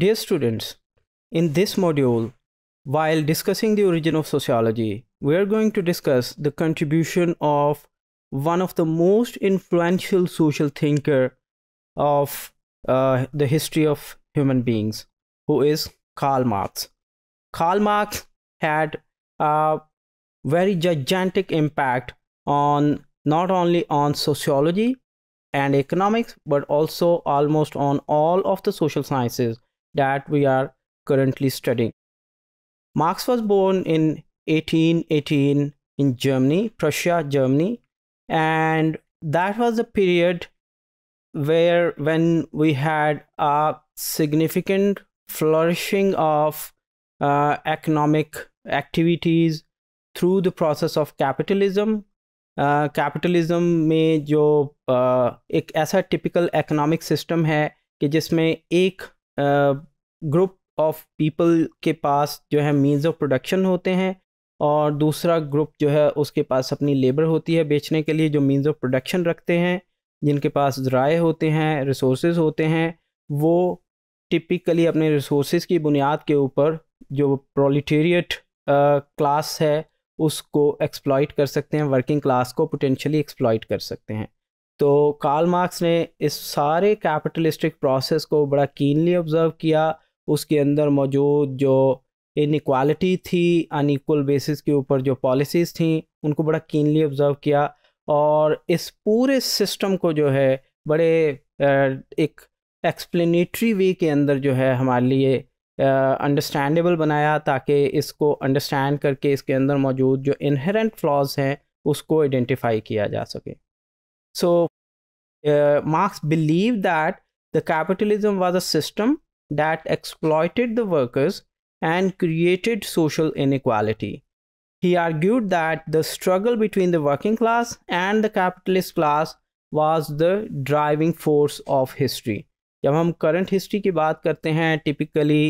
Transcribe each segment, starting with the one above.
Dear students, in this module, while discussing the origin of sociology, we are going to discuss the contribution of one of the most influential social thinker of uh, the history of human beings, who is Karl Marx. Karl Marx had a very gigantic impact on not only on sociology and economics, but also almost on all of the social sciences that we are currently studying. Marx was born in 1818 in Germany, Prussia, Germany, and that was a period where when we had a significant flourishing of uh, economic activities through the process of capitalism uh, Capitalism uh, में जो uh, एक ऐसा typical economic system है कि जिसमें एक group of people के पास जो है मीन्स ऑफ प्रोडक्शन होते हैं और दूसरा ग्रुप जो है उसके पास अपनी लेबर होती है बेचने के लिए जो मीन्स ऑफ प्रोडक्शन रखते हैं जिनके पास ज़राए होते हैं रिसोर्स होते हैं वो टिपिकली अपने रिसोर्स की बुनियाद के ऊपर जो प्रोलीटेरियट क्लास है उसको एक्सप्लॉइट कर सकते हैं वर्किंग क्लास को पोटेंशली एक्सप्लॉइट कर सकते हैं तो कार्ल मार्क्स ने इस सारे कैपिटलिस्टिक प्रोसेस को बड़ा कीनली ऑब्ज़र्व किया उसके अंदर मौजूद जो इनक्वालिटी थी अनइक्वल बेसिस के ऊपर जो पॉलिसीज़ थी उनको बड़ा कीनली ऑब्ज़र्व किया और इस पूरे सिस्टम को जो है बड़े एक एक्सप्लेनेटरी वे के अंदर जो है हमारे लिए अंडरस्टैंडेबल बनाया ताकि इसको अंडरस्टैंड करके इसके अंदर मौजूद जो इनहेरेंट फ्लॉज हैं उसको आइडेंटिफाई किया जा सके So uh, Marx believed that the capitalism was a system that exploited the workers and created social inequality. He argued that the struggle between the working class and the capitalist class was the driving force of history. जब हम current history की बात करते हैं typically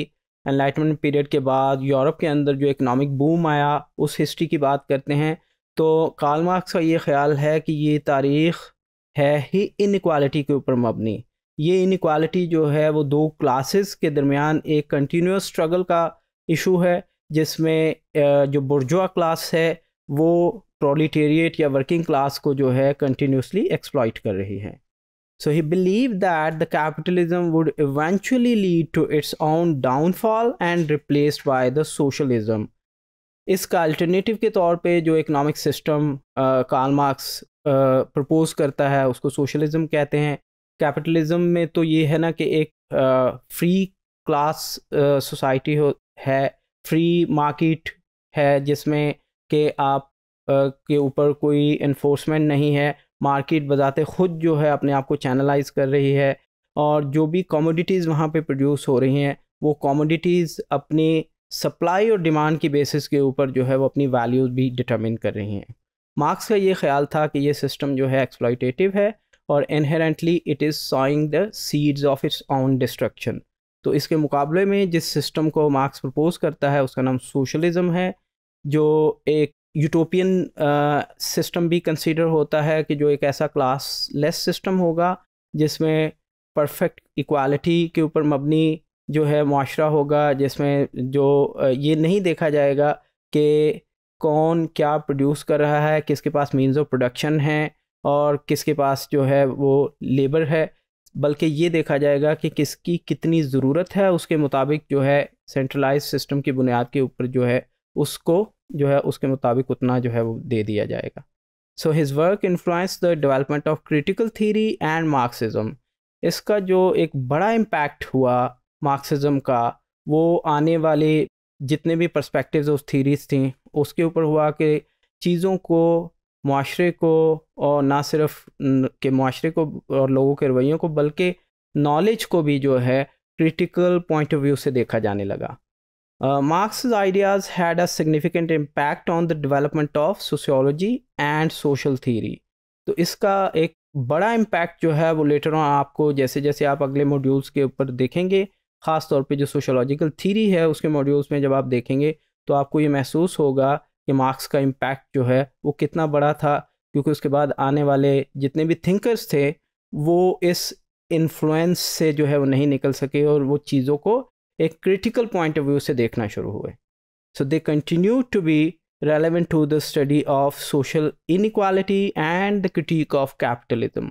enlightenment period के बाद Europe के अंदर जो economic boom आया उस history की बात करते हैं तो Karl Marx का ये ख्याल है कि ये तारीख़ है ही इनक्वालिटी के ऊपर मबनी ये इनक्वालिटी जो है वो दो क्लासेस के दरमियान एक कंटिन्यूस स्ट्रगल का इशू है जिसमें जो बुरजुआ क्लास है वो प्रोलीटेरिएट या वर्किंग क्लास को जो है कंटिन्यूसली एक्सप्लॉइट कर रही है so he believe that the capitalism would eventually lead to its own downfall and replaced by the socialism इसका अल्टरनेटिव के तौर पे जो economic system Karl Marx propose करता है उसको सोशलिज्म कहते हैं कैपिटलिज्म में तो ये है ना कि एक फ्री क्लास सोसाइटी हो है फ्री मार्केट है जिसमें कि आप के ऊपर कोई इन्फोर्समेंट नहीं है मार्केट बजाते खुद जो है अपने आप को चैनलाइज कर रही है और जो भी कॉमोडिटीज़ वहाँ पे प्रोड्यूस हो रही हैं वो कॉमोडिटीज़ अपनी सप्लाई और डिमांड की बेसिस के ऊपर जो है वो अपनी वैल्यूज़ भी डिटरमिन कर रही हैं मार्क्स का ये ख्याल था कि ये सिस्टम जो है एक्सप्लाइटेटिव है और inherently it is sowing the seeds of its own destruction तो इसके मुकाबले में जिस सिस्टम को मार्क्स प्रपोज करता है उसका नाम सोशलिज़म है जो एक यूटोपियन सिस्टम भी कंसिडर होता है कि जो एक ऐसा क्लास लेस सिस्टम होगा जिसमें परफेक्ट इक्वालिटी के ऊपर मबनी जो है माशरा होगा जिसमें जो ये नहीं देखा जाएगा कि कौन क्या प्रोड्यूस कर रहा है किसके पास मीन्स ऑफ प्रोडक्शन है और किसके पास जो है वो लेबर है बल्कि ये देखा जाएगा कि किसकी कितनी ज़रूरत है उसके मुताबिक जो है सेंट्रलाइज सिस्टम की बुनियाद के ऊपर जो है उसको जो है उसके मुताबिक उतना जो है वो दे दिया जाएगा so his work influence the development of critical theory and Marxism इसका जो एक बड़ा इम्पैक्ट हुआ मार्क्सिज्म का वो आने वाले जितने भी पर्सपेक्टिव्स उस थीरीज थी उसके ऊपर हुआ कि चीज़ों को माशरे को और ना सिर्फ के माशरे को और लोगों के रवैयों को बल्कि नॉलेज को भी जो है क्रिटिकल पॉइंट ऑफ व्यू से देखा जाने लगा Marx ideas had a significant impact on the development of sociology and social theory तो इसका एक बड़ा इम्पैक्ट जो है वो लेटर ऑन आपको जैसे जैसे आप अगले मॉड्यूल्स के ऊपर देखेंगे ख़ास तौर पे जो सोशोलॉजिकल थीरी है उसके मॉड्यूल्स में जब आप देखेंगे तो आपको ये महसूस होगा कि मार्क्स का इम्पैक्ट जो है वो कितना बड़ा था क्योंकि उसके बाद आने वाले जितने भी थिंकर्स थे वो इस इन्फ्लुएंस से जो है वो नहीं निकल सके और वो चीज़ों को एक क्रिटिकल पॉइंट ऑफ व्यू से देखना शुरू हुए so they continue to be relevant to the study of social inequality and the critique of capitalism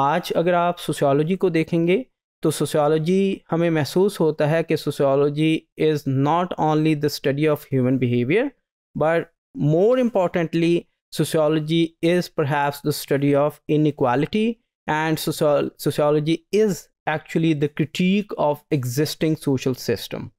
आज अगर आप सोशियोलॉजी को देखेंगे तो सोशियोलॉजी हमें महसूस होता है कि sociology is not only the study of human behaviour but more importantly sociology is perhaps the study of inequality and sociology is actually the critique of existing social system